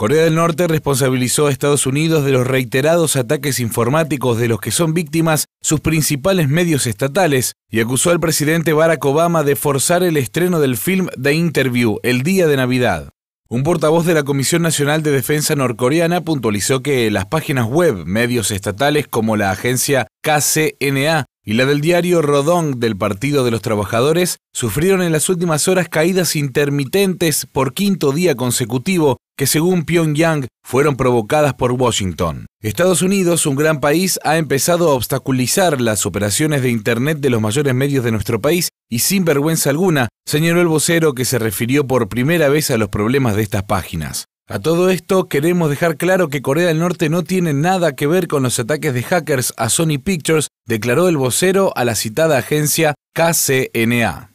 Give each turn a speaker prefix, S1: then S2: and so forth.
S1: Corea del Norte responsabilizó a Estados Unidos de los reiterados ataques informáticos de los que son víctimas sus principales medios estatales y acusó al presidente Barack Obama de forzar el estreno del film The Interview el día de Navidad. Un portavoz de la Comisión Nacional de Defensa norcoreana puntualizó que las páginas web, medios estatales como la agencia KCNA y la del diario Rodong del Partido de los Trabajadores sufrieron en las últimas horas caídas intermitentes por quinto día consecutivo que según Pyongyang fueron provocadas por Washington. Estados Unidos, un gran país, ha empezado a obstaculizar las operaciones de Internet de los mayores medios de nuestro país y sin vergüenza alguna, señaló el vocero que se refirió por primera vez a los problemas de estas páginas. A todo esto queremos dejar claro que Corea del Norte no tiene nada que ver con los ataques de hackers a Sony Pictures, declaró el vocero a la citada agencia KCNA.